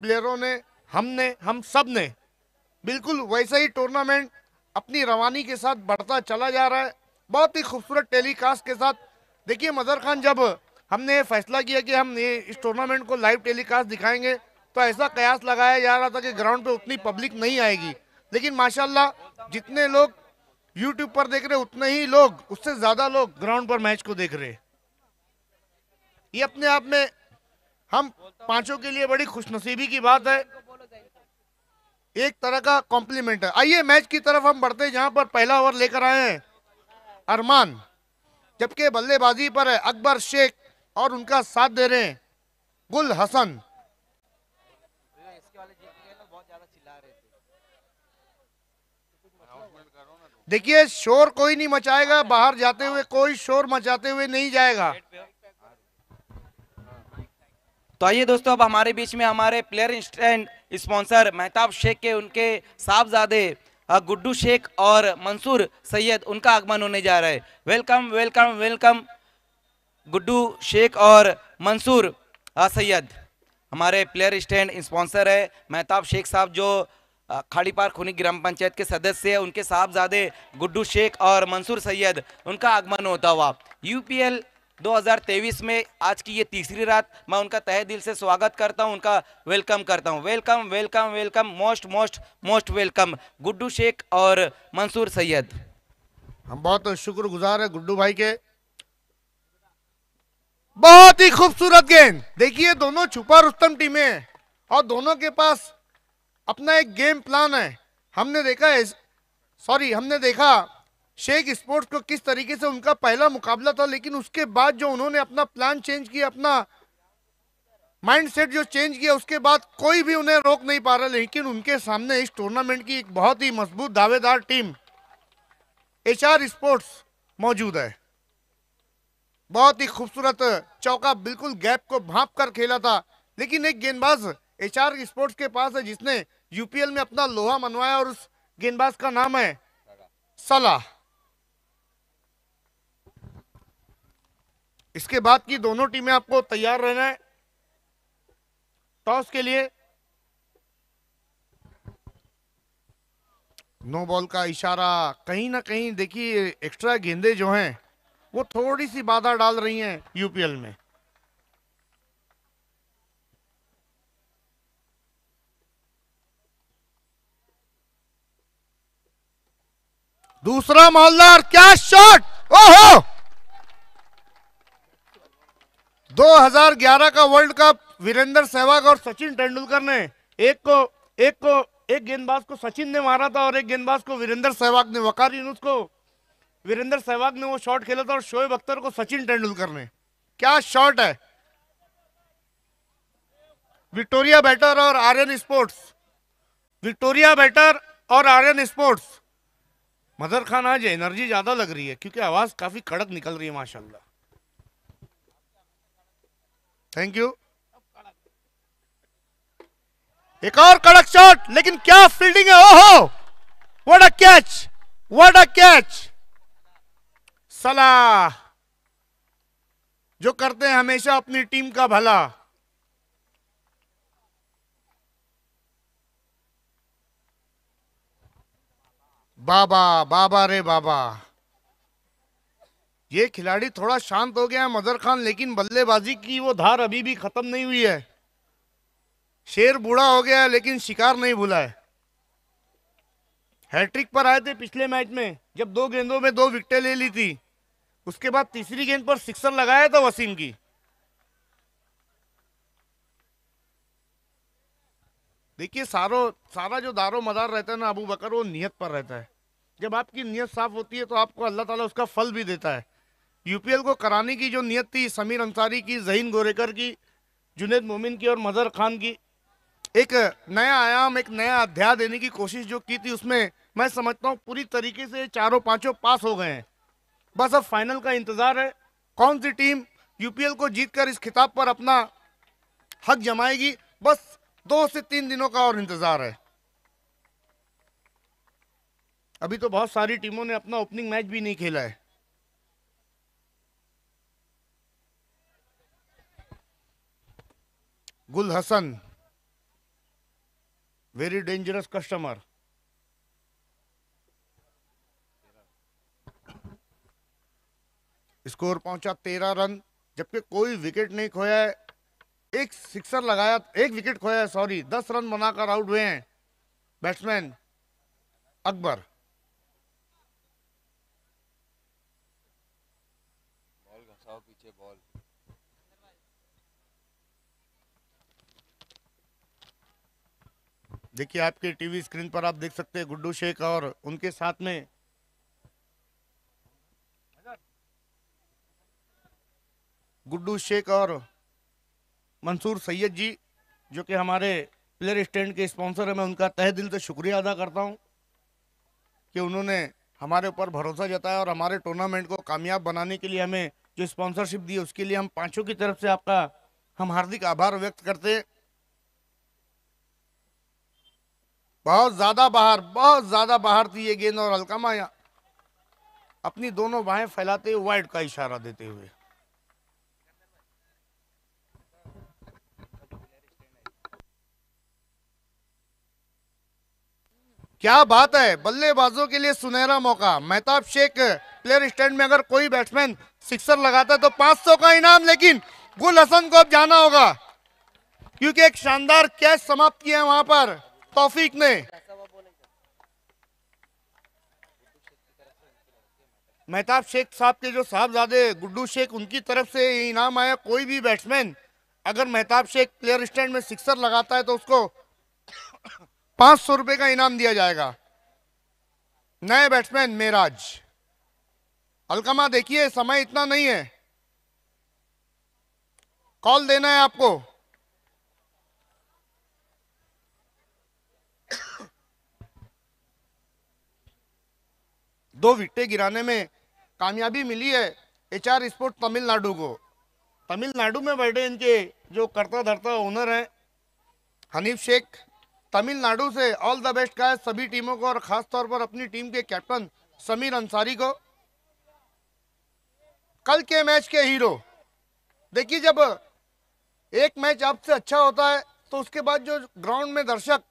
प्लेयरों ने हमने हम सब ने बिल्कुल वैसा ही टूर्नामेंट अपनी रवानी के साथ बढ़ता चला जा रहा है बहुत ही खूबसूरत टेलीकास्ट के साथ देखिए मदर खान जब हमने फैसला किया कि हम ये इस टूर्नामेंट को लाइव टेलीकास्ट दिखाएंगे तो ऐसा कयास लगाया जा रहा था कि ग्राउंड पे उतनी पब्लिक नहीं आएगी लेकिन माशाल्लाह जितने लोग यूट्यूब पर देख रहे उतने ही लोग उससे ज़्यादा लोग ग्राउंड पर मैच को देख रहे ये अपने आप में हम पांचों के लिए बड़ी खुशनसीबी की बात है एक तरह का कॉम्प्लीमेंट है आइए मैच की तरफ हम बढ़ते हैं जहां पर पहला ओवर लेकर आए हैं अरमान जबकि बल्लेबाजी पर है अकबर शेख और उनका साथ दे रहे हैं गुल हसन देखिए शोर कोई नहीं मचाएगा बाहर जाते हुए कोई शोर मचाते हुए नहीं जाएगा तो आइए दोस्तों अब हमारे बीच में हमारे player instant sponsor Mehtab Sheikh के उनके साहबजादे गुड्डू शेख और मंसूर सैयद उनका आगमन होने जा रहा है welcome welcome welcome Guddu Sheikh और मंसूर सैयद हमारे प्लेयर स्टैंड स्पॉन्सर है मेहताब शेख साहब जो खाड़ी पार खूनी ग्राम पंचायत के सदस्य है उनके साहबजादे गुड्डू शेख और मंसूर सैयद उनका आगमन होता हुआ यूपीएल 2023 में आज की ये तीसरी रात मैं उनका तहे दिल से स्वागत करता हूँ उनका वेलकम करता हूँ welcome welcome welcome most most most welcome Guddu Sheikh और मंसूर सैयद हम बहुत शुक्रगुजार हैं गुड्डू भाई के बहुत ही खूबसूरत गेम देखिए दोनों छुपा रुस्तम टीमें और दोनों के पास अपना एक गेम प्लान है हमने देखा सॉरी हमने देखा शेख स्पोर्ट्स को किस तरीके से उनका पहला मुकाबला था लेकिन उसके बाद जो उन्होंने अपना प्लान चेंज किया अपना माइंडसेट जो चेंज किया उसके बाद कोई भी उन्हें रोक नहीं पा रहा लेकिन उनके सामने इस टूर्नामेंट की एक बहुत ही मजबूत दावेदार टीम एच स्पोर्ट्स मौजूद है बहुत ही खूबसूरत चौका बिल्कुल गैप को भाप कर खेला था लेकिन एक गेंदबाज एच स्पोर्ट्स के पास है जिसने यूपीएल में अपना लोहा मनवाया और उस गेंदबाज का नाम है सलाह इसके बाद की दोनों टीमें आपको तैयार रहना है टॉस के लिए नो बॉल का इशारा कहीं ना कहीं देखिए एक्स्ट्रा गेंदे जो हैं वो थोड़ी सी बाधा डाल रही हैं यूपीएल में दूसरा मालदार क्या शॉट ओहो 2011 का वर्ल्ड कप वीरेंद्र सहवाग और सचिन तेंदुलकर ने एक को एक को एक गेंदबाज को सचिन ने मारा था और एक गेंदबाज को वीरेंद्र सहवाग ने वकार यूनुस को वीरेंद्र सहवाग ने वो शॉट खेला था और शोएब अख्तर को सचिन तेंदुलकर ने क्या शॉट है विक्टोरिया बैटर और आर्यन स्पोर्ट्स विक्टोरिया बैटर और आर्यन स्पोर्ट्स मदर खान आज एनर्जी ज़्यादा लग रही है क्योंकि आवाज़ काफ़ी कड़क निकल रही है माशाल्लाह थैंक यू एक और कड़क शॉट लेकिन क्या फील्डिंग है ओहो what a catch what a catch सलाह जो करते हैं हमेशा अपनी टीम का भला बाबा बाबा रे बाबा ये खिलाड़ी थोड़ा शांत हो गया है मजर खान लेकिन बल्लेबाजी की वो धार अभी भी खत्म नहीं हुई है शेर बूढ़ा हो गया है लेकिन शिकार नहीं भूला है हैट्रिक पर आए थे पिछले मैच में जब दो गेंदों में दो विकटें ले ली थी उसके बाद तीसरी गेंद पर सिक्सर लगाया था वसीम की देखिए सारो सारा जो दारो मदार रहता है ना अबू बकर वो नियत पर रहता है जब आपकी नियत साफ होती है तो आपको अल्लाह ताला उसका फल भी देता है यूपीएल को कराने की जो नियत थी समीर अंसारी की जहीन गोरेकर की जुनेद मोमिन की और मजहर खान की एक नया आयाम एक नया अध्याय देने की कोशिश जो की थी उसमें मैं समझता हूँ पूरी तरीके से चारों पांचों पास हो गए हैं बस अब फाइनल का इंतज़ार है कौन सी टीम यूपीएल को जीतकर इस खिताब पर अपना हक जमाएगी बस दो से तीन दिनों का और इंतज़ार है अभी तो बहुत सारी टीमों ने अपना ओपनिंग मैच भी नहीं खेला है Gul Hasan very dangerous customer score पहुंचा तेरह रन जबकि कोई विकेट नहीं खोया है एक सिक्सर लगाया एक विकेट खोया है सॉरी दस रन बनाकर आउट हुए हैं बैट्समैन अकबर देखिए आपके टीवी स्क्रीन पर आप देख सकते हैं गुड्डू शेख और उनके साथ में गुड्डू शेख और मंसूर सैयद जी जो कि हमारे प्लेयर स्टैंड के स्पॉन्सर हैं मैं उनका तहे दिल से शुक्रिया अदा करता हूं कि उन्होंने हमारे ऊपर भरोसा जताया और हमारे टूर्नामेंट को कामयाब बनाने के लिए हमें जो स्पॉन्सरशिप दी उसके लिए हम पांचों की तरफ से आपका हम हार्दिक आभार व्यक्त करते हैं बहुत ज़्यादा बाहर बहुत ज़्यादा बाहर थी ये गेंद और हल्का माया अपनी दोनों बाहें फैलाते हुए वाइड का इशारा देते हुए क्या बात है बल्लेबाजों के लिए सुनहरा मौका मेहताब शेख प्लेयर स्टैंड में अगर कोई बैट्समैन सिक्सर लगाता है तो 500 का इनाम लेकिन गुल हसन को अब जाना होगा क्योंकि एक शानदार कैच समाप्त किया है वहां पर तौफीक ने मेहताब शेख साहब के जो साहबजादे गुड्डू शेख उनकी तरफ से ये इनाम आया कोई भी बैट्समैन अगर मेहताब शेख प्लेयर स्टैंड में सिक्सर लगाता है तो उसको पांच सौ रुपए का इनाम दिया जाएगा नए बैट्समैन मेराज अलकमा देखिए समय इतना नहीं है कॉल देना है आपको दो विकटे गिराने में कामयाबी मिली है एच आर स्पोर्ट तमिलनाडु को तमिलनाडु में बैठे इनके जो करता धरता ओनर हैं हनीफ शेख तमिलनाडु से ऑल द बेस्ट का है सभी टीमों को और ख़ास तौर पर अपनी टीम के कैप्टन समीर अंसारी को कल के मैच के हीरो देखिए जब एक मैच आपसे अच्छा होता है तो उसके बाद जो ग्राउंड में दर्शक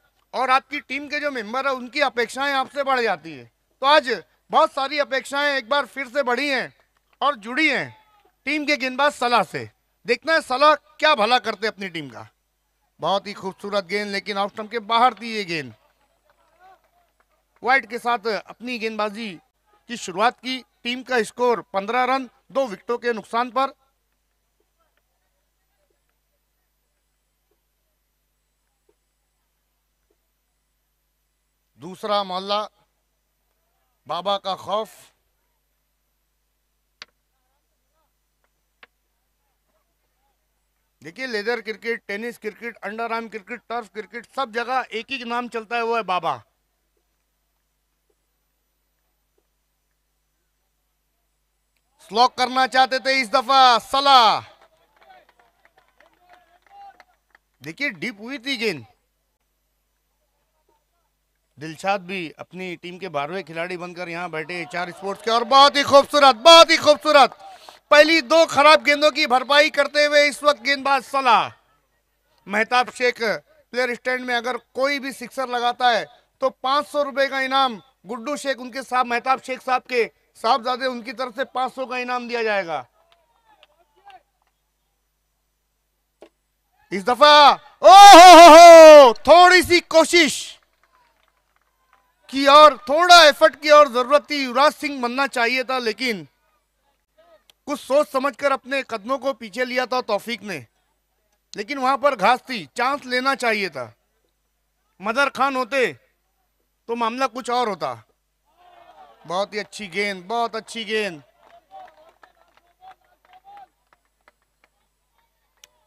और आपकी टीम के जो मेंबर है उनकी अपेक्षाएं आपसे बढ़ जाती है तो आज बहुत सारी अपेक्षाएं एक बार फिर से बढ़ी हैं और जुड़ी हैं टीम के गेंदबाज सलाह से देखना है सलाह क्या भला करते अपनी टीम का बहुत ही खूबसूरत गेंद लेकिन ऑफ के बाहर थी ये गेंद वाइट के साथ अपनी गेंदबाजी की शुरुआत की टीम का स्कोर 15 रन दो विकेटों के नुकसान पर दूसरा मोहल्ला बाबा का खौफ देखिए leather cricket tennis cricket under arm cricket turf cricket सब जगह एक ही नाम चलता है वो है बाबा स्लॉक करना चाहते थे इस दफा सलाह देखिए डीप हुई थी गेंद दिलशाद भी अपनी टीम के बारहवें खिलाड़ी बनकर यहाँ बैठे चार स्पोर्ट्स के और बहुत ही खूबसूरत बहुत ही खूबसूरत पहली दो खराब गेंदों की भरपाई करते हुए इस वक्त गेंदबाज सलाह मेहताब शेख प्लेयर स्टैंड में अगर कोई भी सिक्सर लगाता है तो पांच सौ का इनाम गुड्डू शेख उनके साहब मेहताब शेख साहब के साहबजादे उनकी तरफ से पांच सौ का इनाम दिया जाएगा इस दफा ओ हो हो, हो थोड़ी सी कोशिश की और थोड़ा एफर्ट की और जरूरत थी युवराज सिंह बनना चाहिए था लेकिन कुछ सोच समझकर अपने कदमों को पीछे लिया था तौफीक ने लेकिन वहां पर घास थी चांस लेना चाहिए था मदर खान होते तो मामला कुछ और होता बहुत ही अच्छी गेंद बहुत अच्छी गेंद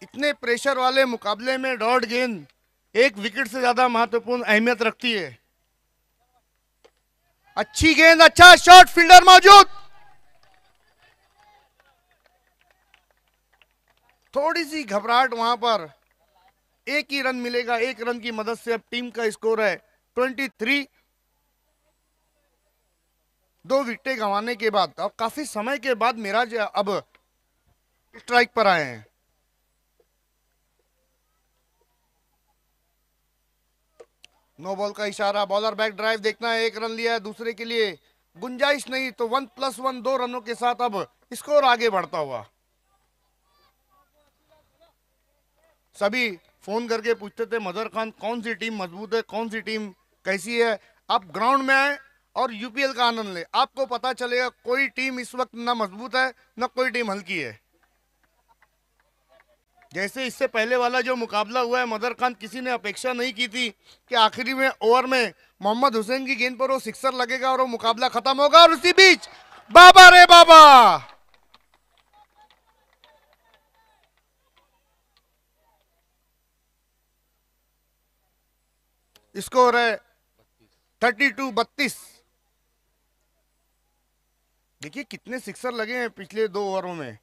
इतने प्रेशर वाले मुकाबले में डॉट गेंद एक विकेट से ज्यादा महत्वपूर्ण अहमियत रखती है अच्छी गेंद अच्छा शॉट फील्डर मौजूद थोड़ी सी घबराहट वहां पर एक ही रन मिलेगा एक रन की मदद से अब टीम का स्कोर है 23 दो विकटे गंवाने के बाद और काफी समय के बाद मेरा अब स्ट्राइक पर आए हैं नो बॉल का इशारा बॉलर बैक ड्राइव देखना है एक रन लिया है दूसरे के लिए गुंजाइश नहीं तो वन प्लस वन दो रनों के साथ अब स्कोर आगे बढ़ता हुआ सभी फोन करके पूछते थे मजर खान कौन सी टीम मजबूत है कौन सी टीम कैसी है आप ग्राउंड में आए और यूपीएल का आनंद ले आपको पता चलेगा कोई टीम इस वक्त ना मजबूत है ना कोई टीम हल्की है जैसे इससे पहले वाला जो मुकाबला हुआ है मदर खान किसी ने अपेक्षा नहीं की थी कि आखिरी में ओवर में मोहम्मद हुसैन की गेंद पर वो सिक्सर लगेगा और वो मुकाबला खत्म होगा और उसी बीच बाबा रे बाबा स्कोर है थर्टी टू बत्तीस देखिए कितने सिक्सर लगे हैं पिछले दो ओवरों में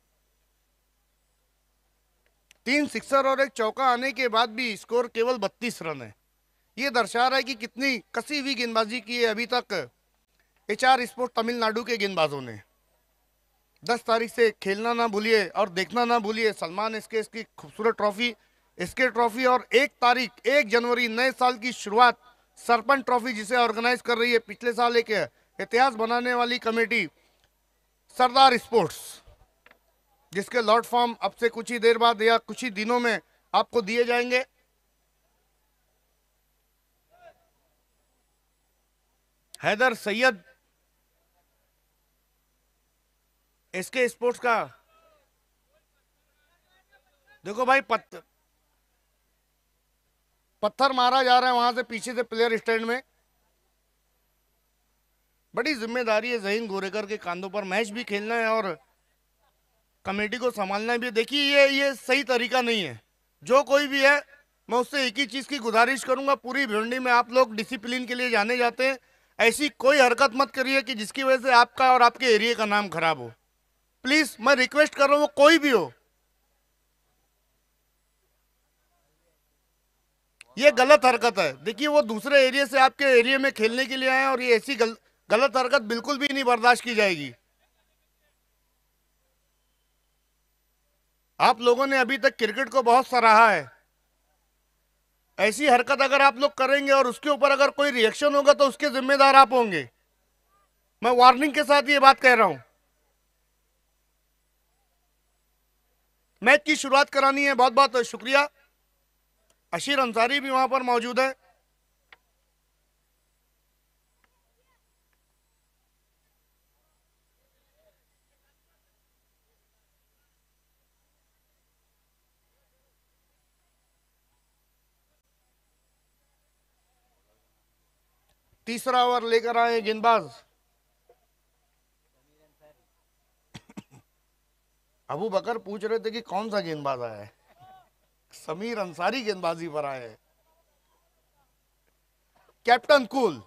तीन सिक्सर और एक चौका आने के बाद भी स्कोर केवल बत्तीस रन है ये दर्शा रहा है कि कितनी कसी हुई गेंदबाजी की है अभी तक एच आर स्पोर्ट तमिलनाडु के गेंदबाजों ने दस तारीख से खेलना ना भूलिए और देखना ना भूलिए सलमान इसके इसकी खूबसूरत ट्रॉफी इसके ट्रॉफी और एक तारीख एक जनवरी नए साल की शुरुआत सरपंच ट्रॉफी जिसे ऑर्गेनाइज कर रही है पिछले साल एक इतिहास बनाने वाली कमेटी सरदार स्पोर्ट्स जिसके लॉट फॉर्म अब से कुछ ही देर बाद या कुछ ही दिनों में आपको दिए जाएंगे हैदर सैयद एसके स्पोर्ट्स का देखो भाई पत्थर पत्थर मारा जा रहा है वहां से पीछे से प्लेयर स्टैंड में बड़ी जिम्मेदारी है जहीन गोरेकर के कांधों पर मैच भी खेलना है और कमेटी को संभालना भी देखिए ये ये सही तरीका नहीं है जो कोई भी है मैं उससे एक ही चीज़ की गुजारिश करूंगा पूरी भिंडी में आप लोग डिसिप्लिन के लिए जाने जाते हैं ऐसी कोई हरकत मत करिए कि जिसकी वजह से आपका और आपके एरिया का नाम खराब हो प्लीज़ मैं रिक्वेस्ट कर रहा हूँ वो कोई भी हो ये गलत हरकत है देखिए वो दूसरे एरिया से आपके एरिया में खेलने के लिए आए हैं और ये ऐसी गल, गलत हरकत बिल्कुल भी नहीं बर्दाश्त की जाएगी आप लोगों ने अभी तक क्रिकेट को बहुत सराहा है ऐसी हरकत अगर आप लोग करेंगे और उसके ऊपर अगर कोई रिएक्शन होगा तो उसके जिम्मेदार आप होंगे मैं वार्निंग के साथ ये बात कह रहा हूं मैच की शुरुआत करानी है बहुत बहुत शुक्रिया अशीर अंसारी भी वहां पर मौजूद है तीसरा ओवर लेकर आए गेंदबाज अबू बकर पूछ रहे थे कि कौन सा गेंदबाज आया है समीर अंसारी गेंदबाजी पर आए कैप्टन कूल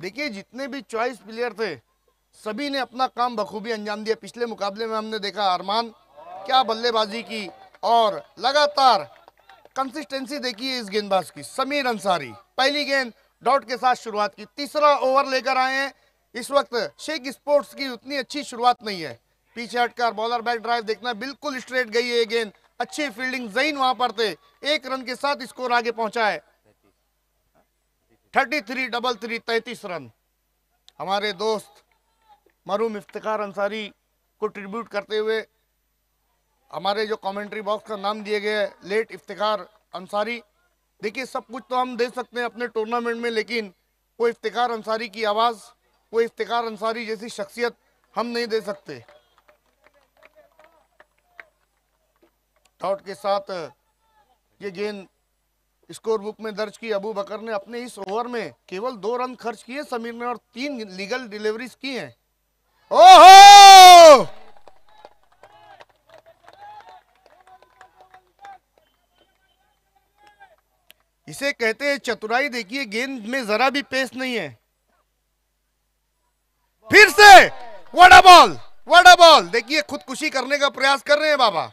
देखिए जितने भी चॉइस प्लेयर थे सभी ने अपना काम बखूबी अंजाम दिया पिछले मुकाबले में हमने देखा अरमान क्या बल्लेबाजी की और लगातार कंसिस्टेंसी देखी है इस गेंदबाज की समीर अंसारी पहली गेंद डॉट के साथ शुरुआत की तीसरा ओवर लेकर आए हैं इस वक्त शेख स्पोर्ट्स की उतनी अच्छी शुरुआत नहीं है पीछे हटकर बॉलर बैक ड्राइव देखना बिल्कुल स्ट्रेट गई है गेंद अच्छी फील्डिंग जईन वहां पर थे एक रन के साथ स्कोर आगे पहुंचा है थर्टी थ्री डबल थ्री तैतीस रन हमारे दोस्त मरूम इफ्तार अंसारी को ट्रिब्यूट करते हुए हमारे जो कमेंट्री बॉक्स का नाम दिए गए लेट इफ्तार अंसारी देखिए सब कुछ तो हम दे सकते हैं अपने टूर्नामेंट में लेकिन वो इफ्तार अंसारी की आवाज़ वो इफ्तार अंसारी जैसी शख्सियत हम नहीं दे सकते के साथ ये गेंद स्कोर बुक में दर्ज की अबू बकर ने अपने इस ओवर में केवल दो रन खर्च किए समीर ने और तीन लीगल डिलीवरीज की हैं ओहो इसे कहते हैं चतुराई देखिए गेंद में जरा भी पेस नहीं है फिर से वड़ा बॉल वड़ा बॉल देखिए खुदकुशी करने का प्रयास कर रहे हैं बाबा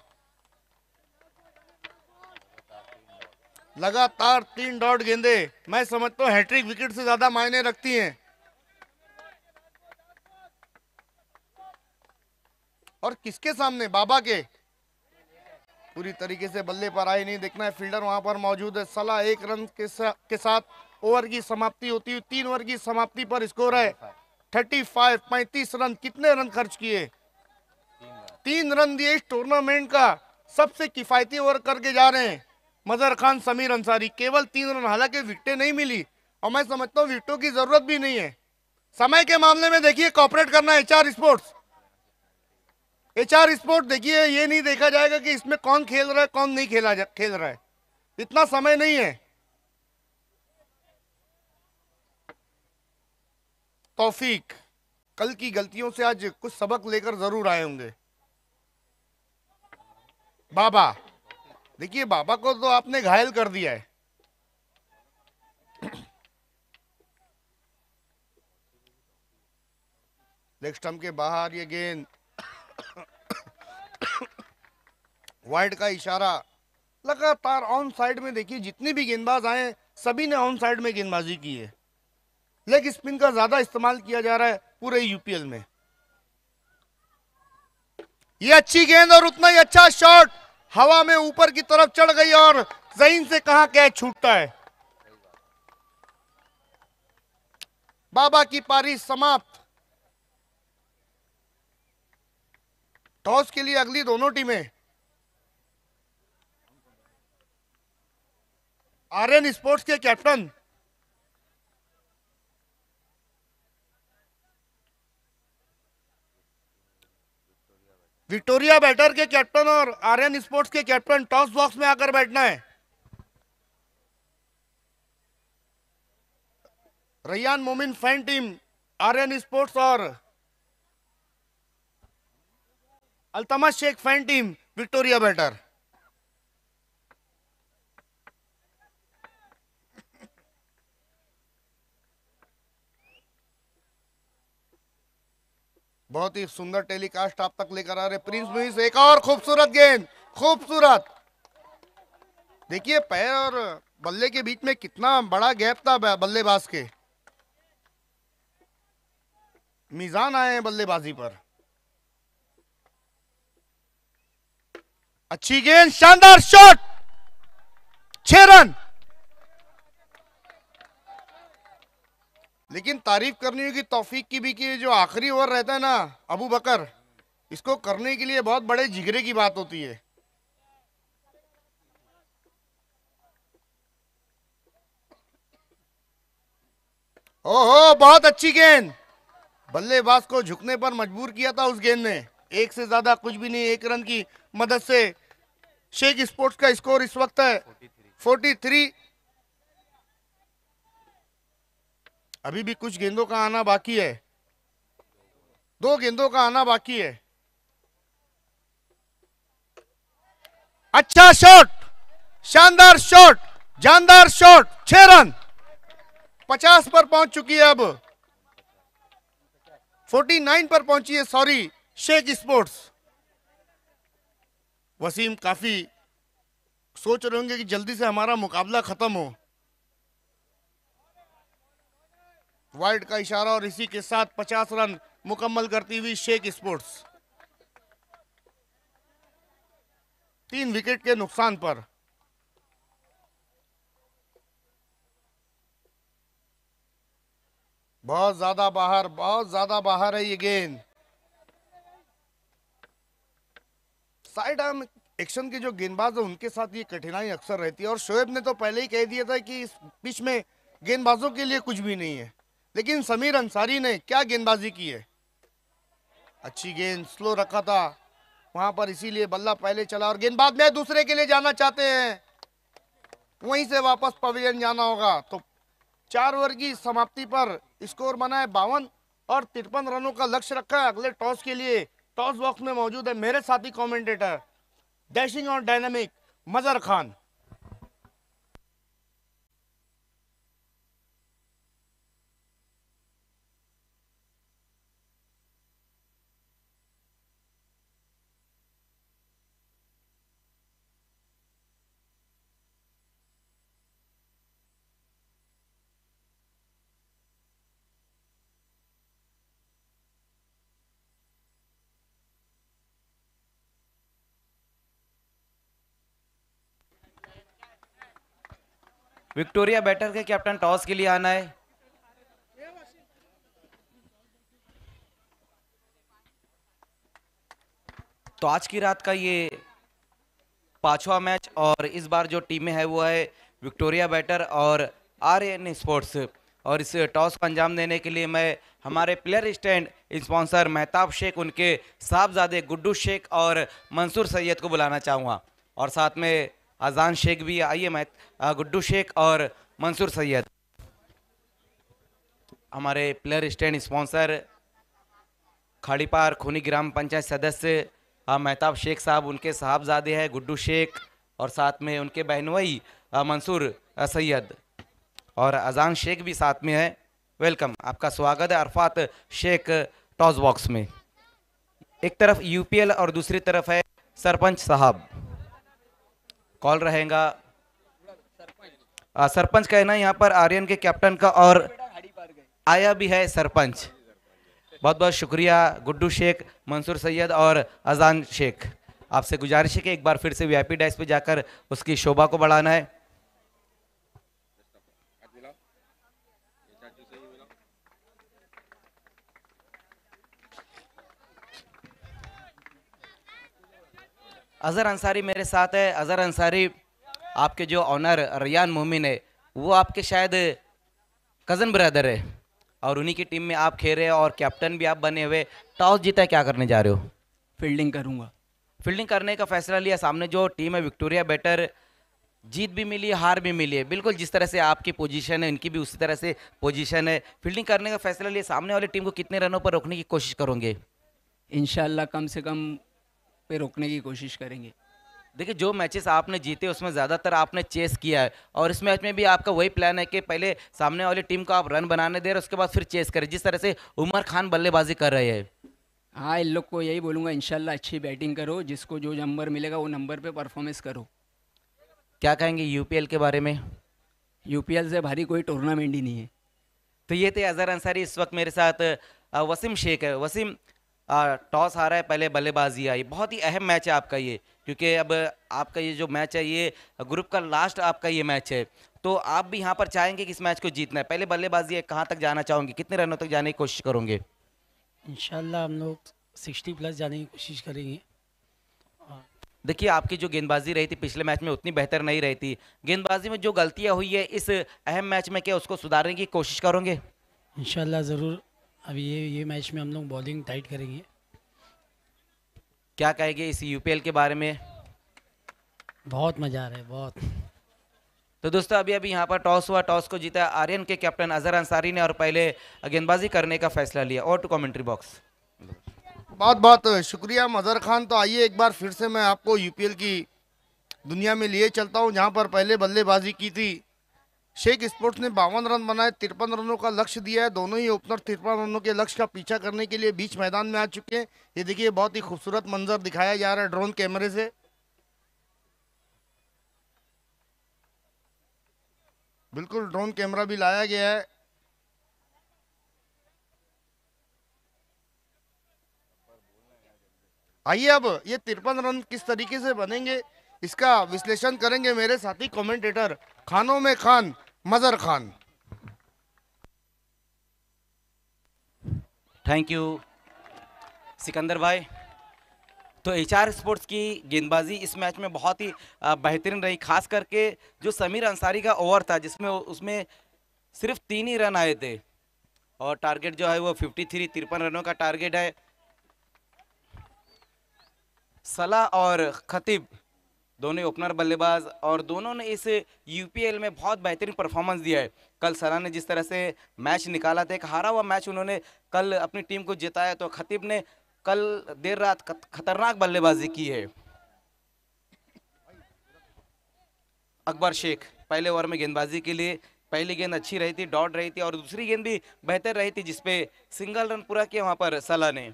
लगातार तीन डॉट गेंदे मैं समझता हूं हैट्रिक विकेट से ज्यादा मायने रखती हैं और किसके सामने बाबा के पूरी तरीके से बल्ले पर आए नहीं देखना है फील्डर वहां पर मौजूद है सलाह एक रन के, सा, के साथ ओवर की समाप्ति होती हुई तीन ओवर की समाप्ति पर स्कोर है थर्टी फाइव पैंतीस रन कितने रन खर्च किए तीन रन दिए इस टूर्नामेंट का सबसे किफायती ओवर करके जा रहे हैं मजहर खान समीर अंसारी केवल तीन रन हालांकि विकटे नहीं मिली और मैं समझता हूँ विकटों की जरूरत भी नहीं है समय के मामले में देखिए कॉपरेट करना है चार स्पोर्ट्स एच आर स्पोर्ट देखिए ये नहीं देखा जाएगा कि इसमें कौन खेल रहा है कौन नहीं खेला जा, खेल रहा है इतना समय नहीं है तौफीक कल की गलतियों से आज कुछ सबक लेकर जरूर आए होंगे बाबा देखिए बाबा को तो आपने घायल कर दिया है नेक्स्ट टाइम के बाहर ये गेंद वाइड का इशारा लगातार ऑन साइड में देखिए जितने भी गेंदबाज आए सभी ने ऑन साइड में गेंदबाजी की है लेग स्पिन का ज्यादा इस्तेमाल किया जा रहा है पूरे यूपीएल में ये अच्छी गेंद और उतना ही अच्छा शॉट हवा में ऊपर की तरफ चढ़ गई और जहीन से कहा कैच छूटता है बाबा की पारी समाप्त टॉस के लिए अगली दोनों टीमें आर्यन स्पोर्ट्स के कैप्टन विक्टोरिया बैटर के कैप्टन और आर्यन स्पोर्ट्स के कैप्टन टॉस बॉक्स में आकर बैठना है रैयान मोमिन फैन टीम आर्यन स्पोर्ट्स और Altama Sheikh fan team Victoria batter बहुत ही सुंदर टेलीकास्ट आप तक लेकर आ रहे प्रिंस लुइस एक और खूबसूरत गेंद खूबसूरत देखिए पैर और बल्ले के बीच में कितना बड़ा गैप था बल्लेबाज के मिजान आए हैं बल्लेबाजी पर अच्छी गेंद शानदार शॉट छह रन लेकिन तारीफ करनी होगी तौफीक की भी कि जो आखिरी ओवर रहता है ना अबू बकर इसको करने के लिए बहुत बड़े जिगरे की बात होती है ओहो बहुत अच्छी गेंद बल्लेबाज को झुकने पर मजबूर किया था उस गेंद ने एक से ज्यादा कुछ भी नहीं एक रन की मदद से शेख स्पोर्ट्स का स्कोर इस वक्त है 43 अभी भी कुछ गेंदों का आना बाकी है दो गेंदों का आना बाकी है अच्छा शॉट शानदार शॉट जानदार शॉट छह रन पचास पर पहुंच चुकी है अब 49 पर पहुंची है सॉरी शेख स्पोर्ट्स वसीम काफ़ी सोच रहे होंगे कि जल्दी से हमारा मुकाबला ख़त्म हो वाइड का इशारा और इसी के साथ 50 रन मुकम्मल करती हुई शेख स्पोर्ट्स तीन विकेट के नुकसान पर बहुत ज्यादा बाहर बहुत ज्यादा बाहर है ये गेंद साइड आर्म एक्शन के जो गेंदबाज है उनके साथ ये कठिनाई अक्सर रहती है और शोएब ने तो पहले ही कह दिया था कि इस पिच में गेंदबाजों के लिए कुछ भी नहीं है लेकिन समीर अंसारी ने क्या गेंदबाजी की है अच्छी गेंद स्लो रखा था वहां पर इसीलिए बल्ला पहले चला और गेंद बाद में दूसरे के लिए जाना चाहते हैं वहीं से वापस पवेलियन जाना होगा तो चार ओवर की समाप्ति पर स्कोर बना है बावन और तिरपन रनों का लक्ष्य रखा है अगले टॉस के लिए टॉस बॉक्स में मौजूद है मेरे साथी कमेंटेटर डैशिंग और dynamic Mazar Khan Victoria batter के कैप्टन टॉस के लिए आना है तो आज की रात का ये पांचवा मैच और इस बार जो टीमें है वो है विक्टोरिया बैटर और आर एन स्पोर्ट्स और इस टॉस को अंजाम देने के लिए मैं हमारे player stand sponsor Mehtab Sheikh उनके साहबजादे गुड्डू शेख और मंसूर सैयद को बुलाना चाहूँगा और साथ में अजान शेख भी आइए मैं गुड्डू शेख और मंसूर सैयद हमारे प्लेयर स्टैंड स्पॉन्सर खाड़ीपार खूनी ग्राम पंचायत सदस्य मेहताब शेख साहब उनके साहबजादे हैं गुड्डू शेख और साथ में उनके बहनवई मंसूर सैयद और अजान शेख भी साथ में है वेलकम आपका स्वागत है अरफात शेख टॉस बॉक्स में एक तरफ यूपीएल और दूसरी तरफ है सरपंच साहब कॉल रहेगा सरपंच का है ना यहाँ पर आर्यन के कैप्टन का और आया भी है सरपंच बहुत बहुत शुक्रिया गुड्डू शेख मंसूर सैयद और अजान शेख आपसे गुजारिश है कि एक बार फिर से वी आई पी डेस्क पर जाकर उसकी शोभा को बढ़ाना है अजहर अंसारी मेरे साथ है अजहर अंसारी आपके जो ऑनर रियान मोमिन है वो आपके शायद कज़न ब्रदर है और उन्हीं की टीम में आप खेल रहे हैं और कैप्टन भी आप बने हुए टॉस जीता क्या करने जा रहे हो फील्डिंग करूँगा फील्डिंग करने का फैसला लिया सामने जो टीम है विक्टोरिया बेटर जीत भी मिली हार भी मिली है बिल्कुल जिस तरह से आपकी पोजीशन है इनकी भी उसी तरह से पोजीशन है फील्डिंग करने का फैसला लिया सामने वाली टीम को कितने रनों पर रोकने की कोशिश करोगे इन कम से कम पे रोकने की कोशिश करेंगे देखिए जो मैचेस आपने जीते उसमें ज़्यादातर आपने चेस किया है और इस मैच में भी आपका वही प्लान है कि पहले सामने वाली टीम को आप रन बनाने दे रहे उसके बाद फिर चेस करें जिस तरह से उमर खान बल्लेबाजी कर रहे हैं हाँ इन लोग को यही बोलूँगा इनशाला अच्छी बैटिंग करो जिसको जो नंबर मिलेगा वो नंबर पर परफॉर्मेंस करो क्या कहेंगे यू के बारे में यू से भारी कोई टूर्नामेंट ही नहीं है तो ये थे अजहर अंसारी इस वक्त मेरे साथ वसीम शेख है वसीम टॉस आ रहा है पहले बल्लेबाजी आई बहुत ही अहम मैच है आपका ये क्योंकि अब आपका ये जो मैच है ये ग्रुप का लास्ट आपका ये मैच है तो आप भी यहाँ पर चाहेंगे कि इस मैच को जीतना है पहले बल्लेबाजी है कहाँ तक जाना चाहोगे कितने रनों तक जाने की कोशिश करोगे इन हम लोग सिक्सटी प्लस जाने की कोशिश करेंगे देखिए आपकी जो गेंदबाजी रही थी पिछले मैच में उतनी बेहतर नहीं रही थी गेंदबाजी में जो गलतियाँ हुई है इस अहम मैच में क्या उसको सुधारने की कोशिश करोगे इन ज़रूर अब ये ये मैच में हम लोग बॉलिंग टाइट करेंगे क्या कहेंगे इस यूपीएल के बारे में बहुत मज़ा आ रहा है बहुत तो दोस्तों अभी अभी यहाँ पर टॉस हुआ टॉस को जीता आर्यन के कैप्टन अजहर अंसारी ने और पहले गेंदबाजी करने का फैसला लिया और टू कॉमेंट्री बॉक्स बहुत बहुत शुक्रिया मजहर खान तो आइए एक बार फिर से मैं आपको यूपीएल की दुनिया में लिए चलता हूँ जहाँ पर पहले बल्लेबाजी की थी शेख स्पोर्ट्स ने बावन रन बनाए तिरपन रनों का लक्ष्य दिया है दोनों ही ओपनर तिरपन रनों के लक्ष्य का पीछा करने के लिए बीच मैदान में आ चुके हैं ये देखिए बहुत ही खूबसूरत मंजर दिखाया जा रहा है ड्रोन कैमरे से बिल्कुल ड्रोन कैमरा भी लाया गया है आइए अब ये तिरपन रन किस तरीके से बनेंगे इसका विश्लेषण करेंगे मेरे साथी कमेंटेटर खानों में खान मजर खान थैंक यू सिकंदर भाई तो एच आर स्पोर्ट्स की गेंदबाजी इस मैच में बहुत ही बेहतरीन रही खास करके जो समीर अंसारी का ओवर था जिसमें उसमें सिर्फ तीन ही रन आए थे और टारगेट जो है वो 53 तिरपन रनों का टारगेट है सलाह और खतीब दोनों ओपनर बल्लेबाज और दोनों ने इस यूपीएल में बहुत बेहतरीन परफॉर्मेंस दिया है कल सरा ने जिस तरह से मैच निकाला था एक हारा हुआ मैच उन्होंने कल अपनी टीम को जिताया तो खतीब ने कल देर रात खतरनाक बल्लेबाजी की है अकबर शेख पहले ओवर में गेंदबाजी के लिए पहली गेंद अच्छी रही थी डॉट रही थी और दूसरी गेंद भी बेहतर रही थी जिसपे सिंगल रन पूरा किया वहां पर सला ने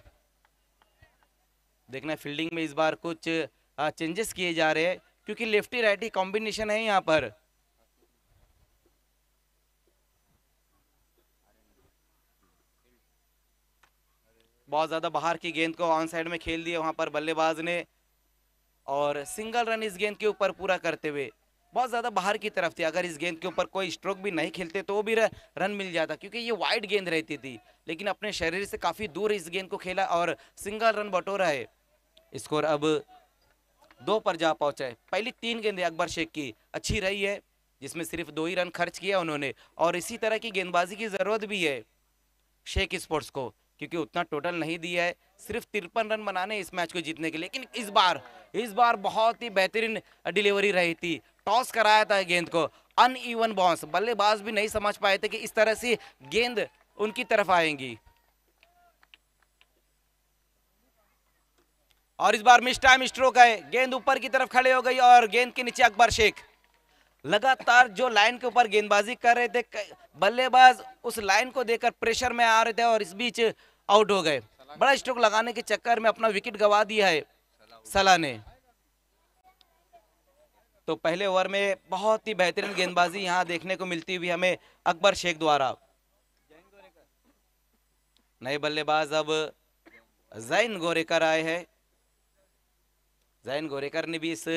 देखना फील्डिंग में इस बार कुछ चेंजेस किए जा रहे हैं क्योंकि लेफ्टी राइटी कॉम्बिनेशन है यहाँ पर बहुत ज़्यादा बाहर की गेंद को ऑन साइड में खेल दिया वहाँ पर बल्लेबाज ने और सिंगल रन इस गेंद के ऊपर पूरा करते हुए बहुत ज़्यादा बाहर की तरफ थी अगर इस गेंद के ऊपर कोई स्ट्रोक भी नहीं खेलते तो वो भी रन मिल जाता क्योंकि ये वाइड गेंद रहती थी लेकिन अपने शरीर से काफ़ी दूर इस गेंद को खेला और सिंगल रन बटोरा है स्कोर अब दो पर जा पहुंचे पहली तीन गेंदें अकबर शेख की अच्छी रही है जिसमें सिर्फ दो ही रन खर्च किया उन्होंने और इसी तरह की गेंदबाजी की ज़रूरत भी है शेख स्पोर्ट्स को क्योंकि उतना टोटल नहीं दिया है सिर्फ तिरपन रन बनाने इस मैच को जीतने के लिए लेकिन इस बार इस बार बहुत ही बेहतरीन डिलीवरी रही थी टॉस कराया था गेंद को अन ईवन बॉन्स बल्लेबाज भी नहीं समझ पाए थे कि इस तरह से गेंद उनकी तरफ आएंगी और इस बार मिस टाइम स्ट्रोक है गेंद ऊपर की तरफ खड़े हो गई और गेंद के नीचे अकबर शेख लगातार जो लाइन के ऊपर गेंदबाजी कर रहे थे बल्लेबाज उस लाइन को देकर प्रेशर में आ रहे थे और इस बीच आउट हो गए बड़ा स्ट्रोक लगाने के चक्कर में अपना विकेट गवा दिया है सलाह ने तो पहले ओवर में बहुत ही बेहतरीन गेंदबाजी यहां देखने को मिलती हुई हमें अकबर शेख द्वारा नए बल्लेबाज अब जैन गोरेकर आए हैं जैन गोरेकर ने भी इस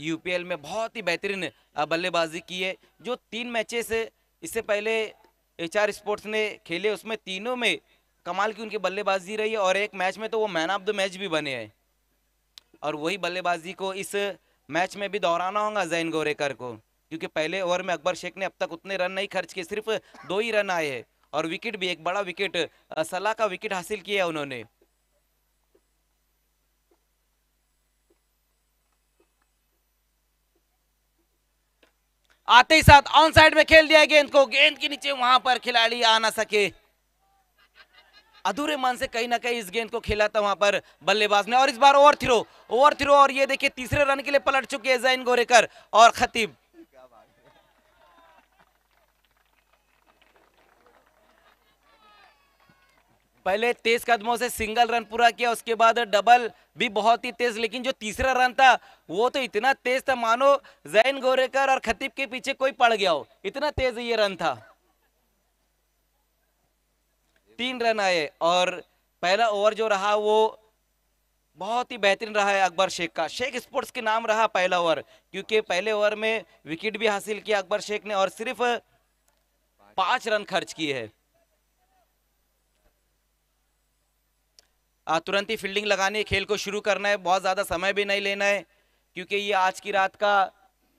यूपीएल में बहुत ही बेहतरीन बल्लेबाजी की है जो तीन मैचेस इससे पहले एच आर स्पोर्ट्स ने खेले उसमें तीनों में कमाल की उनकी बल्लेबाजी रही है और एक मैच में तो वो मैन ऑफ द मैच भी बने हैं और वही बल्लेबाजी को इस मैच में भी दोहराना होगा जैन गोरेकर को क्योंकि पहले ओवर में अकबर शेख ने अब तक उतने रन नहीं खर्च किए सिर्फ दो ही रन आए हैं और विकेट भी एक बड़ा विकेट सलाह का विकेट हासिल किया उन्होंने आते ही साथ ऑन साइड में खेल दिया गेंद को गेंद के नीचे वहां पर खिलाड़ी आ ना सके अधूरे मन से कहीं ना कहीं इस गेंद को खेला था वहां पर बल्लेबाज ने और इस बार ओवर थ्रो ओवर थ्रो और ये देखिए तीसरे रन के लिए पलट चुके हैं जैन गोरेकर और खतीब पहले तेज कदमों से सिंगल रन पूरा किया उसके बाद डबल भी बहुत ही तेज लेकिन जो तीसरा रन था वो तो इतना तेज था मानो जैन गोरेकर और खतीब के पीछे कोई पड़ गया हो इतना तेज ये रन था तीन रन आए और पहला ओवर जो रहा वो बहुत ही बेहतरीन रहा है अकबर शेख का शेख स्पोर्ट्स के नाम रहा पहला ओवर क्योंकि पहले ओवर में विकेट भी हासिल किया अकबर शेख ने और सिर्फ पांच रन खर्च किए हैं तुरंत ही फील्डिंग लगानी खेल को शुरू करना है बहुत ज़्यादा समय भी नहीं लेना है क्योंकि ये आज की रात का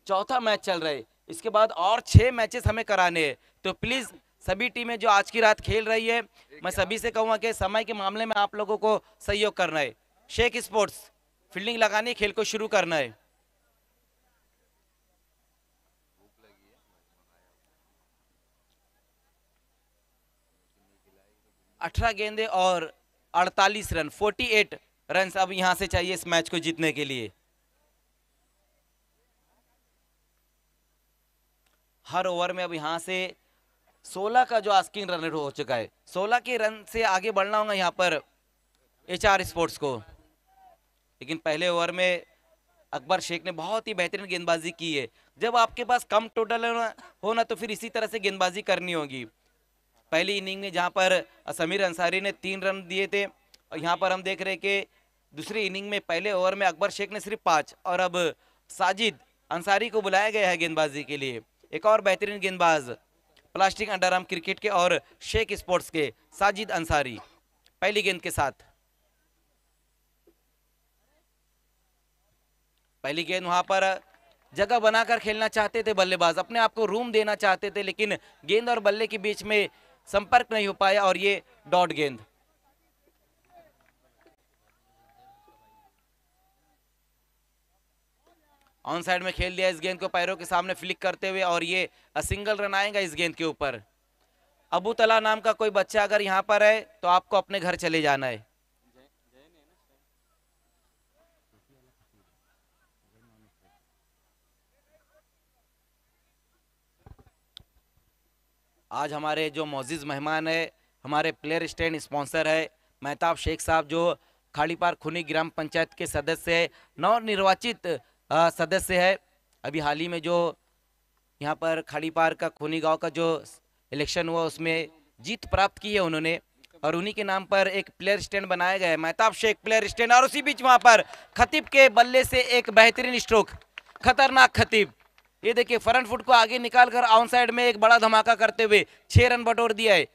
चौथा मैच चल रहा है इसके बाद और छः मैचेस हमें कराने हैं तो प्लीज़ सभी टीमें जो आज की रात खेल रही है मैं सभी से कहूँगा कि समय के मामले में आप लोगों को सहयोग करना है शेख स्पोर्ट्स फील्डिंग लगानी खेल को शुरू करना है अठारह गेंदे और अड़तालीस रन फोर्टी एट रन अब यहां से चाहिए इस मैच को जीतने के लिए हर ओवर में अब यहां से 16 का जो आस्किंग रन हो चुका है 16 के रन से आगे बढ़ना होगा यहां पर एच आर स्पोर्ट्स को लेकिन पहले ओवर में अकबर शेख ने बहुत ही बेहतरीन गेंदबाजी की है जब आपके पास कम टोटल होना तो फिर इसी तरह से गेंदबाजी करनी होगी पहली इनिंग में जहाँ पर समीर अंसारी ने तीन रन दिए थे और यहाँ पर हम देख रहे कि दूसरी इनिंग में पहले ओवर में अकबर शेख ने सिर्फ पाँच और अब साजिद अंसारी को बुलाया गया है गेंदबाजी के लिए एक और बेहतरीन गेंदबाज प्लास्टिक अंडरआर्म क्रिकेट के और शेख स्पोर्ट्स के साजिद अंसारी पहली गेंद के साथ पहली गेंद वहां पर जगह बनाकर खेलना चाहते थे बल्लेबाज अपने आप को रूम देना चाहते थे लेकिन गेंद और बल्ले के बीच में संपर्क नहीं हो पाया और ये डॉट गेंद ऑन साइड में खेल दिया इस गेंद को पैरों के सामने फ्लिक करते हुए और ये सिंगल रन आएगा इस गेंद के ऊपर अबू तला नाम का कोई बच्चा अगर यहां पर है तो आपको अपने घर चले जाना है आज हमारे जो मोजिज़ मेहमान है हमारे प्लेयर स्टैंड स्पॉन्सर है मेहताब शेख साहब जो पार खुनी ग्राम पंचायत के सदस्य है नवनिर्वाचित सदस्य है अभी हाल ही में जो यहाँ पर पार का खुनी गांव का जो इलेक्शन हुआ उसमें जीत प्राप्त की है उन्होंने और उन्हीं के नाम पर एक प्लेयर स्टैंड बनाया गया है मेहताब शेख प्लेयर स्टैंड और उसी बीच वहाँ पर खतीब के बल्ले से एक बेहतरीन स्ट्रोक खतरनाक खतीब ये देखिए फ्रंट फुट को आगे निकाल कर आउन साइड में एक बड़ा धमाका करते हुए छह रन बटोर दिया है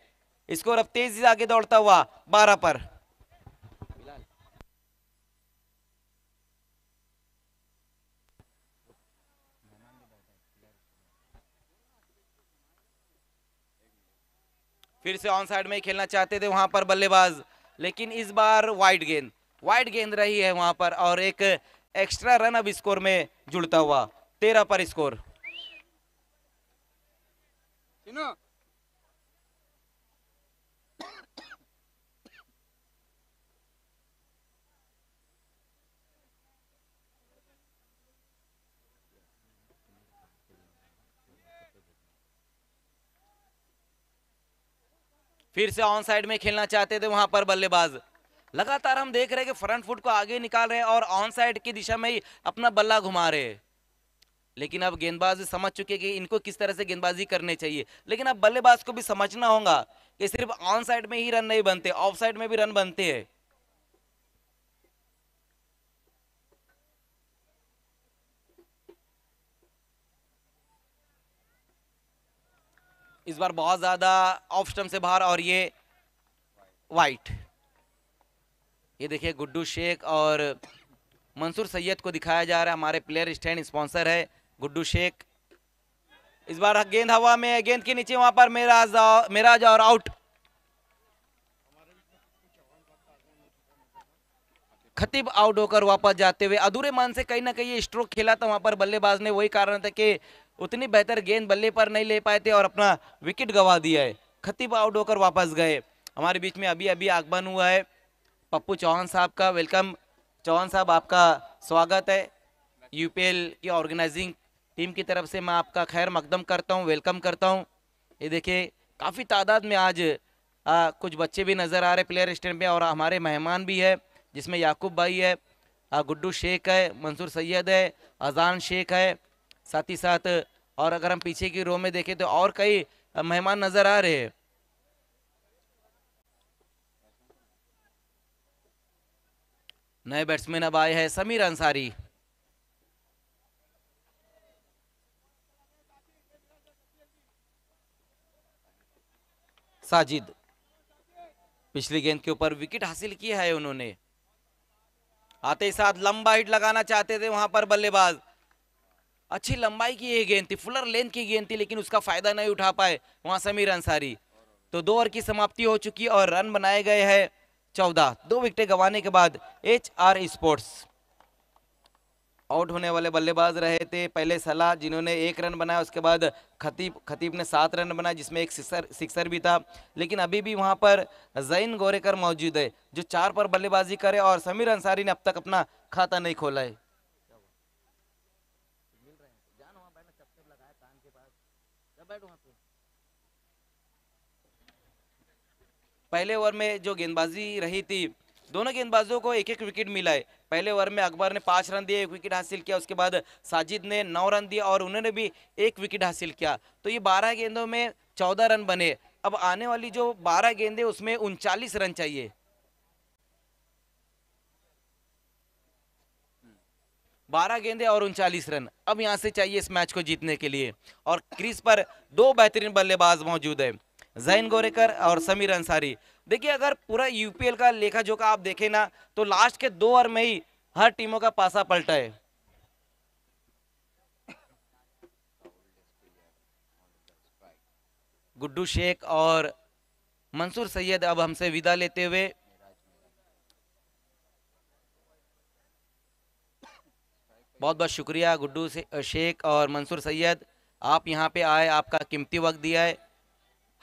इसको अब तेजी से आगे दौड़ता हुआ बारह पर फिर से ऑन साइड में खेलना चाहते थे वहां पर बल्लेबाज लेकिन इस बार वाइड गेंद वाइड गेंद रही है वहां पर और एक एक्स्ट्रा रन अब स्कोर में जुड़ता हुआ तेरह पर स्कोर फिर से ऑन साइड में खेलना चाहते थे वहां पर बल्लेबाज लगातार हम देख रहे हैं कि फ्रंट फुट को आगे निकाल रहे हैं और ऑन साइड की दिशा में ही अपना बल्ला घुमा रहे हैं लेकिन अब गेंदबाज समझ चुके कि इनको किस तरह से गेंदबाजी करनी चाहिए लेकिन अब बल्लेबाज को भी समझना होगा कि सिर्फ ऑन साइड में ही रन नहीं बनते ऑफ साइड में भी रन बनते हैं इस बार बहुत ज्यादा ऑफ स्टम से बाहर और ये वाइट ये देखिए गुड्डू शेख और मंसूर सैयद को दिखाया जा रहा है हमारे प्लेयर स्टैंड स्पॉन्सर है गुड्डू शेख इस बार गेंद हवा में गेंद के नीचे वहां पर मेराज मेराज और आउट खतीब आउट होकर वापस जाते हुए अधूरे मान से कहीं ना कहीं स्ट्रोक खेला था वहां पर बल्लेबाज ने वही कारण था कि उतनी बेहतर गेंद बल्ले पर नहीं ले पाए थे और अपना विकेट गंवा दिया है खतीब आउट होकर वापस गए हमारे बीच में अभी अभी आगमन हुआ है पप्पू चौहान साहब का वेलकम चौहान साहब आपका स्वागत है यूपीएल की ऑर्गेनाइजिंग टीम की तरफ से मैं आपका खैर मकदम करता हूँ वेलकम करता हूँ ये देखिए काफ़ी तादाद में आज आ, कुछ बच्चे भी नज़र आ रहे प्लेयर स्टैंड पे और हमारे मेहमान भी है जिसमें याकूब भाई है गुड्डू शेख है मंसूर सैयद है अजान शेख है साथ ही साथ और अगर हम पीछे की रो में देखें तो और कई मेहमान नज़र आ रहे हैं नए बैट्समैन अब आए हैं समीर अंसारी साजिद पिछली गेंद के ऊपर विकेट हासिल किया है उन्होंने आते ही साथ लंबा हिट लगाना चाहते थे वहां पर बल्लेबाज अच्छी लंबाई की गेंद थी फुलर लेंथ की गेंद थी लेकिन उसका फायदा नहीं उठा पाए वहां समीर अंसारी तो दो ओवर की समाप्ति हो चुकी और रन बनाए गए हैं चौदह दो विकेट गंवाने के बाद एच आर स्पोर्ट्स आउट होने वाले बल्लेबाज रहे थे पहले सलाह जिन्होंने एक रन बनाया उसके बाद खतीब खतीब ने सात रन बनाए जिसमें एक सिक्सर सिक्सर भी था लेकिन अभी भी वहाँ पर जैन गोरेकर मौजूद है जो चार पर बल्लेबाजी करे और समीर अंसारी ने अब तक अपना खाता नहीं खोला है पहले ओवर में जो गेंदबाजी रही थी दोनों गेंदबाजों को एक एक विकेट मिला है पहले ओवर में अकबर ने पाँच रन दिए एक विकेट हासिल किया उसके बाद साजिद ने नौ रन दिए और उन्होंने भी एक विकेट हासिल किया तो ये बारह गेंदों में चौदह रन बने अब आने वाली जो बारह गेंदें उसमें उनचालीस रन चाहिए बारह गेंदे और उनचालीस रन अब यहाँ से चाहिए इस मैच को जीतने के लिए और क्रीज पर दो बेहतरीन बल्लेबाज मौजूद है जैन गोरेकर और समीर अंसारी देखिए अगर पूरा यूपीएल का लेखा जोखा आप देखें ना तो लास्ट के दो ओवर में ही हर टीमों का पासा पलटा है गुड्डू शेख और मंसूर सैयद अब हमसे विदा लेते हुए बहुत बहुत शुक्रिया गुड्डू शेख और मंसूर सैयद आप यहां पे आए आपका कीमती वक्त दिया है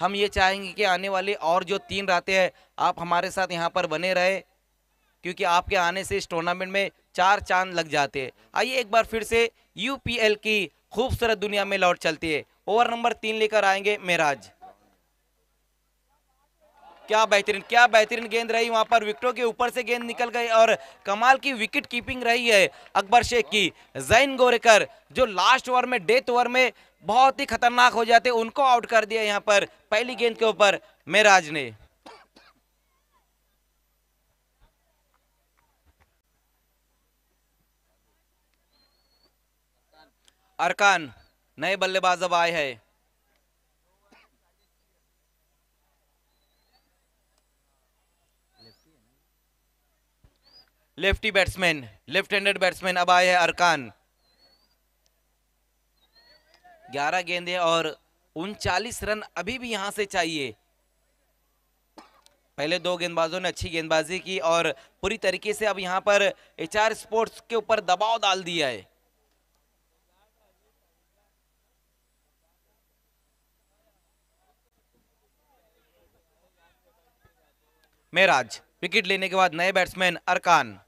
हम ये चाहेंगे कि आने वाली और जो तीन रातें हैं आप हमारे साथ यहाँ पर बने रहे क्योंकि आपके आने से इस टूर्नामेंट में चार चांद लग जाते हैं आइए एक बार फिर से यू की खूबसूरत दुनिया में लौट चलती है ओवर नंबर तीन लेकर आएंगे मेराज क्या बेहतरीन क्या बेहतरीन गेंद रही वहां पर विकेटों के ऊपर से गेंद निकल गई और कमाल की विकेट कीपिंग रही है अकबर शेख की जैन गोरेकर जो लास्ट ओवर में डेथ ओवर में बहुत ही खतरनाक हो जाते उनको आउट कर दिया यहाँ पर पहली गेंद के ऊपर मेराज ने अरकान नए बल्लेबाज अब आए हैं lefty batsman left handed batsman अब आए हैं अरकान ग्यारह गेंदे और उनचालीस रन अभी भी यहां से चाहिए पहले दो गेंदबाजों ने अच्छी गेंदबाजी की और पूरी तरीके से अब यहां पर एच आर स्पोर्ट्स के ऊपर दबाव डाल दिया है मेराज विकेट लेने के बाद नए बैट्समैन अरकान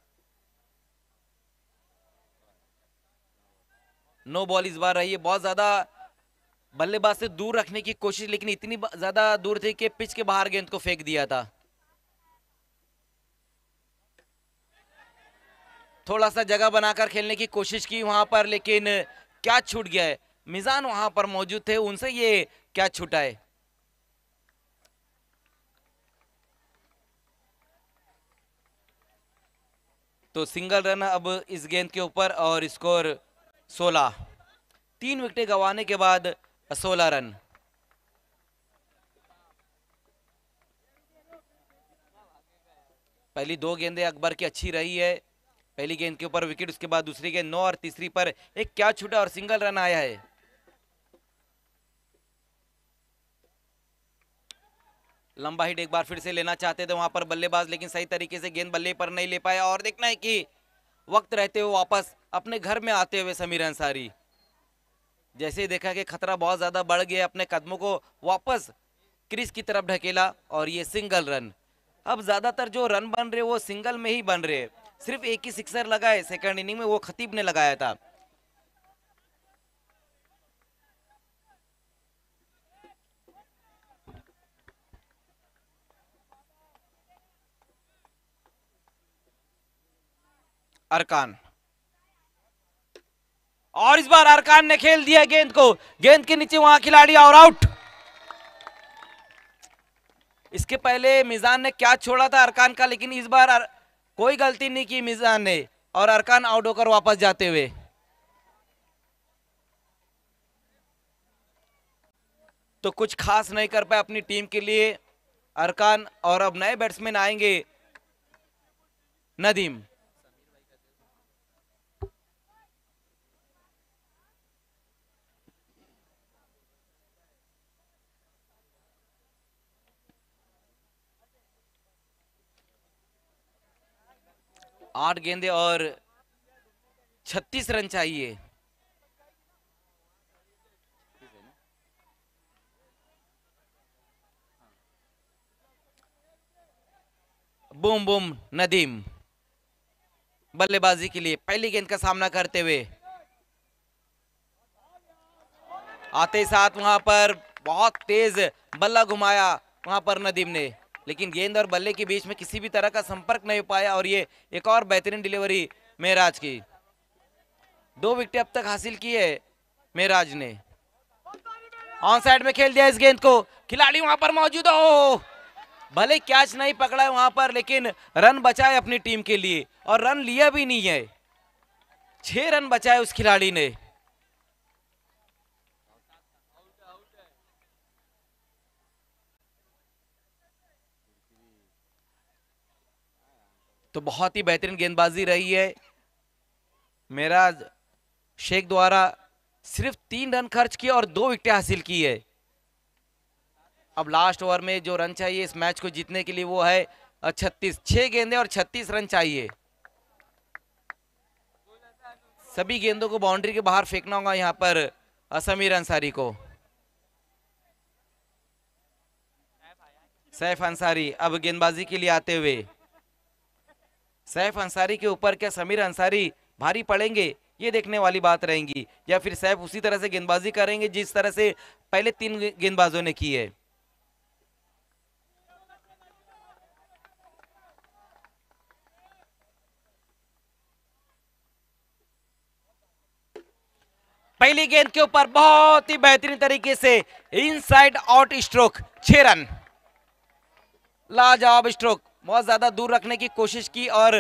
नो बॉल इस बार रही है बहुत ज़्यादा बल्लेबाज से दूर रखने की कोशिश लेकिन इतनी ज़्यादा दूर थी कि पिच के बाहर गेंद को फेंक दिया था थोड़ा सा जगह बनाकर खेलने की कोशिश की वहां पर लेकिन क्या छूट गया है मिजान वहां पर मौजूद थे उनसे ये क्या छूटा है तो सिंगल रन अब इस गेंद के ऊपर और स्कोर सोलह तीन विकेट गंवाने के बाद सोलह रन पहली दो गेंदें अकबर की अच्छी रही है पहली गेंद के ऊपर विकेट उसके बाद दूसरी गेंद नौ और तीसरी पर एक क्या छूटा और सिंगल रन आया है लंबा हिट एक बार फिर से लेना चाहते थे वहां पर बल्लेबाज लेकिन सही तरीके से गेंद बल्ले पर नहीं ले पाया और देखना है कि वक्त रहते हुए वापस अपने घर में आते हुए समीर अंसारी जैसे ही देखा कि खतरा बहुत ज़्यादा बढ़ गया अपने कदमों को वापस क्रिस की तरफ ढकेला और ये सिंगल रन अब ज़्यादातर जो रन बन रहे वो सिंगल में ही बन रहे सिर्फ एक ही सिक्सर लगाए सेकंड इनिंग में वो खतीब ने लगाया था अरकान और इस बार अरकान ने खेल दिया गेंद को गेंद के नीचे वहां खिलाड़ी और आउट इसके पहले मिजान ने क्या छोड़ा था अरकान का लेकिन इस बार अर... कोई गलती नहीं की मिजान ने और अरकान आउट होकर वापस जाते हुए तो कुछ खास नहीं कर पाए अपनी टीम के लिए अरकान और अब नए बैट्समैन आएंगे नदीम आठ गेंदे और छत्तीस रन चाहिए बूम बूम नदीम बल्लेबाजी के लिए पहली गेंद का सामना करते हुए आते साथ वहां पर बहुत तेज बल्ला घुमाया वहां पर नदीम ने लेकिन गेंद और बल्ले के बीच में किसी भी तरह का संपर्क नहीं हो पाया और ये एक और बेहतरीन डिलीवरी मेराज की दो विकेट अब तक हासिल की है मेराज ने ऑन साइड में खेल दिया इस गेंद को खिलाड़ी वहां पर मौजूद हो भले कैच नहीं पकड़ा है वहां पर लेकिन रन बचाए अपनी टीम के लिए और रन लिया भी नहीं है छह रन बचाए उस खिलाड़ी ने तो बहुत ही बेहतरीन गेंदबाजी रही है मेरा शेख द्वारा सिर्फ तीन रन खर्च किए और दो विकेटें हासिल की है अब लास्ट ओवर में जो रन चाहिए इस मैच को जीतने के लिए वो है छत्तीस छह गेंदे और छत्तीस रन चाहिए सभी गेंदों को बाउंड्री के बाहर फेंकना होगा यहाँ पर असमीर अंसारी को सैफ अंसारी अब गेंदबाजी के लिए आते हुए सैफ अंसारी के ऊपर क्या समीर अंसारी भारी पड़ेंगे ये देखने वाली बात रहेंगी या फिर सैफ उसी तरह से गेंदबाजी करेंगे जिस तरह से पहले तीन गेंदबाजों ने की है पहली गेंद के ऊपर बहुत ही बेहतरीन तरीके से इनसाइड आउट स्ट्रोक छह रन लाजवाब स्ट्रोक बहुत ज्यादा दूर रखने की कोशिश की और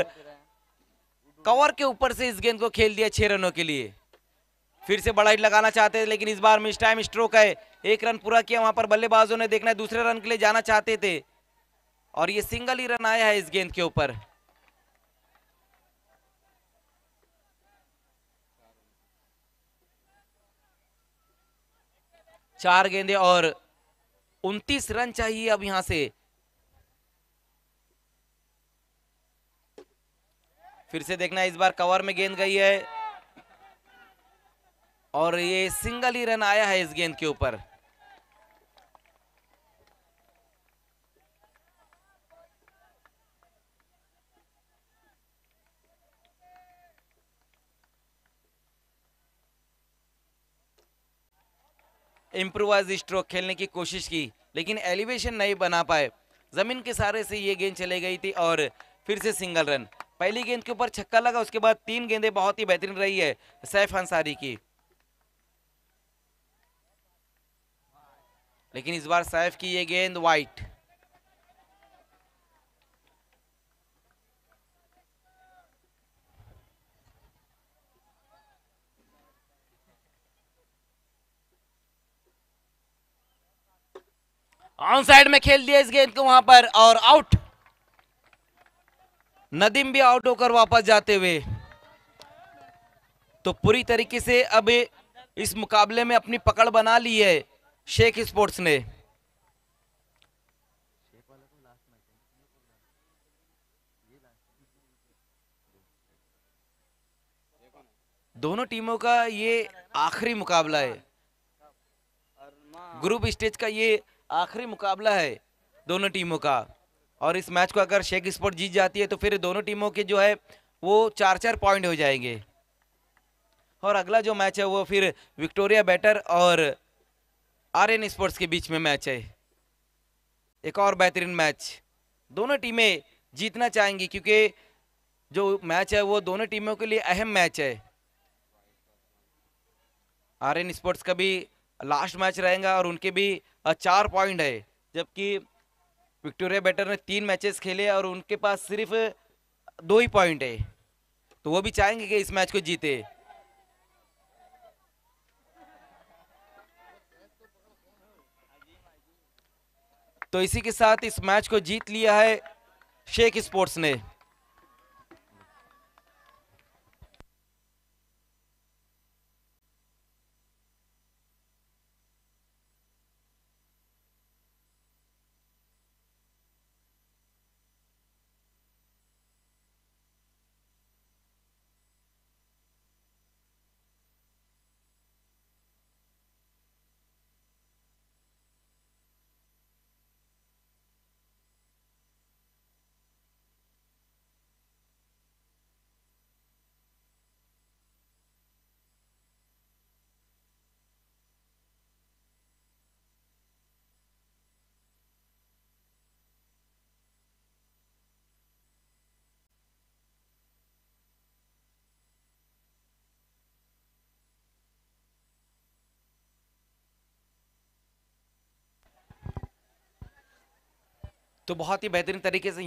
कवर के ऊपर से इस गेंद को खेल दिया छह रनों के लिए फिर से बड़ा हिट लगाना चाहते थे लेकिन इस बार मिस टाइम स्ट्रोक है एक रन पूरा किया वहां पर बल्लेबाजों ने देखना है दूसरे रन के लिए जाना चाहते थे और ये सिंगल ही रन आया है इस गेंद के ऊपर चार गेंदे और 29 रन चाहिए अब यहां से फिर से देखना इस बार कवर में गेंद गई है और ये सिंगल ही रन आया है इस गेंद के ऊपर इंप्रोवाइज स्ट्रोक खेलने की कोशिश की लेकिन एलिवेशन नहीं बना पाए जमीन के सहारे से ये गेंद चले गई थी और फिर से सिंगल रन पहली गेंद के ऊपर छक्का लगा उसके बाद तीन गेंदें बहुत ही बेहतरीन रही है सैफ अंसारी की लेकिन इस बार सैफ की ये गेंद वाइट ऑन साइड में खेल दिया इस गेंद को वहां पर और आउट नदीम भी आउट होकर वापस जाते हुए तो पूरी तरीके से अब इस मुकाबले में अपनी पकड़ बना ली है शेख स्पोर्ट्स ने दोनों टीमों का ये आखिरी मुकाबला है ग्रुप स्टेज का ये आखिरी मुकाबला है दोनों टीमों का और इस मैच को अगर शेख स्पोर्ट जीत जाती है तो फिर दोनों टीमों के जो है वो चार चार पॉइंट हो जाएंगे और अगला जो मैच है वो फिर विक्टोरिया बैटर और आर एन स्पोर्ट्स के बीच में मैच है एक और बेहतरीन मैच दोनों टीमें जीतना चाहेंगी क्योंकि जो मैच है वो दोनों टीमों के लिए अहम मैच है आर एन स्पोर्ट्स का भी लास्ट मैच रहेगा और उनके भी चार पॉइंट है जबकि विक्टोरिया बैटर ने तीन मैचेस खेले और उनके पास सिर्फ दो ही पॉइंट है तो वो भी चाहेंगे कि इस मैच को जीते तो इसी के साथ इस मैच को जीत लिया है शेख स्पोर्ट्स ने तो बहुत ही बेहतरीन तरीके से